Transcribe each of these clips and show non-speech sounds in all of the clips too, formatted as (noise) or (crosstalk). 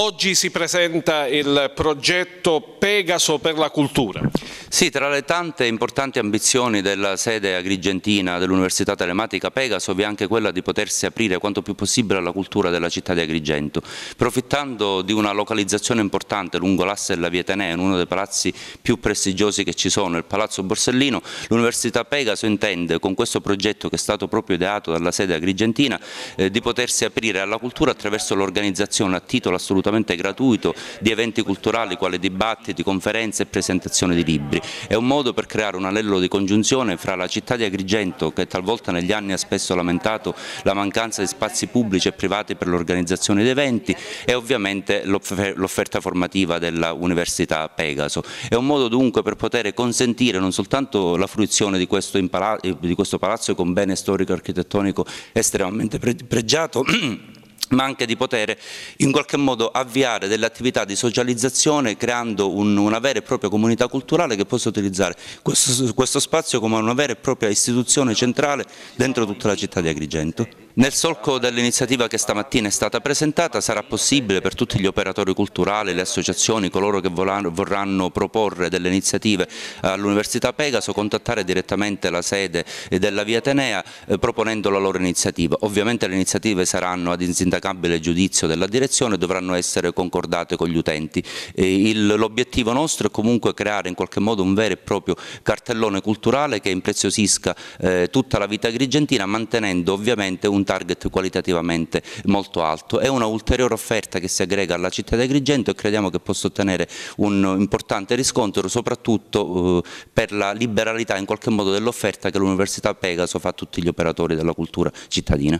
Oggi si presenta il progetto Pegaso per la cultura. Sì, tra le tante importanti ambizioni della sede agrigentina dell'Università Telematica Pegaso vi è anche quella di potersi aprire quanto più possibile alla cultura della città di Agrigento, approfittando di una localizzazione importante lungo l'asse della Via Tenea, in uno dei palazzi più prestigiosi che ci sono, il Palazzo Borsellino, l'Università Pegaso intende con questo progetto che è stato proprio ideato dalla sede agrigentina eh, di potersi aprire alla cultura attraverso l'organizzazione a titolo assolutamente assolutamente gratuito di eventi culturali quali dibattiti, conferenze e presentazione di libri. È un modo per creare un anello di congiunzione fra la città di Agrigento che talvolta negli anni ha spesso lamentato la mancanza di spazi pubblici e privati per l'organizzazione di eventi e ovviamente l'offerta formativa dell'Università Pegaso. È un modo dunque per poter consentire non soltanto la fruizione di questo, di questo palazzo con bene storico-architettonico estremamente pregiato, (clears throat) ma anche di poter in qualche modo avviare delle attività di socializzazione creando un, una vera e propria comunità culturale che possa utilizzare questo, questo spazio come una vera e propria istituzione centrale dentro tutta la città di Agrigento. Nel solco dell'iniziativa che stamattina è stata presentata sarà possibile per tutti gli operatori culturali, le associazioni, coloro che vorranno proporre delle iniziative eh, all'Università Pegaso contattare direttamente la sede della Via Atenea eh, proponendo la loro iniziativa. Ovviamente le iniziative saranno ad insindacabile giudizio della direzione e dovranno essere concordate con gli utenti. L'obiettivo nostro è comunque creare in qualche modo un vero e proprio cartellone culturale che impreziosisca eh, tutta la vita grigentina mantenendo ovviamente un target qualitativamente molto alto. È una ulteriore offerta che si aggrega alla città di Agrigento e crediamo che possa ottenere un importante riscontro soprattutto eh, per la liberalità in qualche modo dell'offerta che l'Università Pegaso fa a tutti gli operatori della cultura cittadina.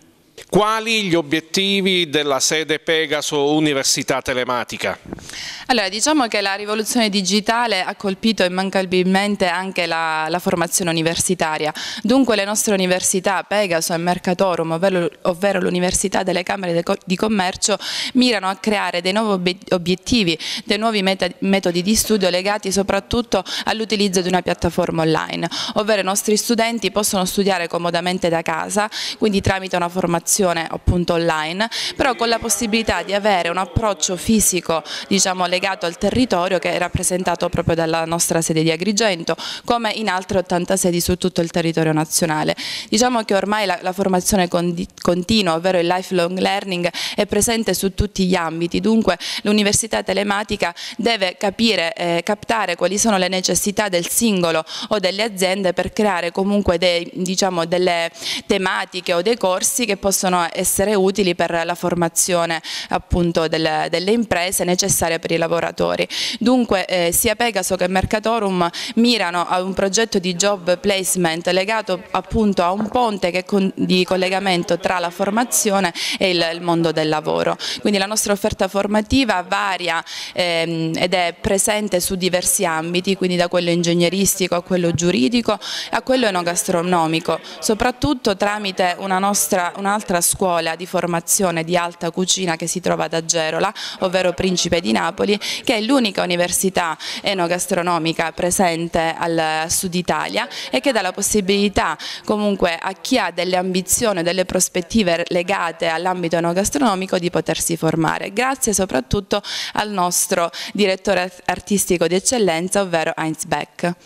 Quali gli obiettivi della sede Pegaso Università Telematica? Allora, diciamo che la rivoluzione digitale ha colpito immancabilmente anche la, la formazione universitaria. Dunque le nostre università Pegaso e Mercatorum, ovvero, ovvero l'Università delle Camere di Commercio, mirano a creare dei nuovi obiettivi, dei nuovi metodi di studio legati soprattutto all'utilizzo di una piattaforma online, ovvero i nostri studenti possono studiare comodamente da casa, quindi tramite una formazione formazione appunto online, però con la possibilità di avere un approccio fisico diciamo, legato al territorio che è rappresentato proprio dalla nostra sede di Agrigento, come in altre 80 sedi su tutto il territorio nazionale. Diciamo che ormai la, la formazione continua, ovvero il lifelong learning, è presente su tutti gli ambiti, dunque l'università telematica deve capire, eh, captare quali sono le necessità del singolo o delle aziende per creare comunque dei, diciamo, delle tematiche o dei corsi che possono possono essere utili per la formazione appunto delle, delle imprese necessarie per i lavoratori. Dunque eh, sia Pegaso che Mercatorum mirano a un progetto di job placement legato appunto a un ponte con, di collegamento tra la formazione e il, il, mondo del lavoro. Quindi la nostra offerta formativa varia ehm, ed è presente su diversi ambiti, quindi da quello ingegneristico a quello giuridico a quello enogastronomico, soprattutto tramite una nostra, un'altra un'altra scuola di formazione di alta cucina che si trova ad Agerola, ovvero Principe di Napoli, che è l'unica università enogastronomica presente al sud Italia e che dà la possibilità comunque a chi ha delle ambizioni, delle prospettive legate all'ambito enogastronomico di potersi formare, grazie soprattutto al nostro direttore artistico di eccellenza, ovvero Heinz Beck.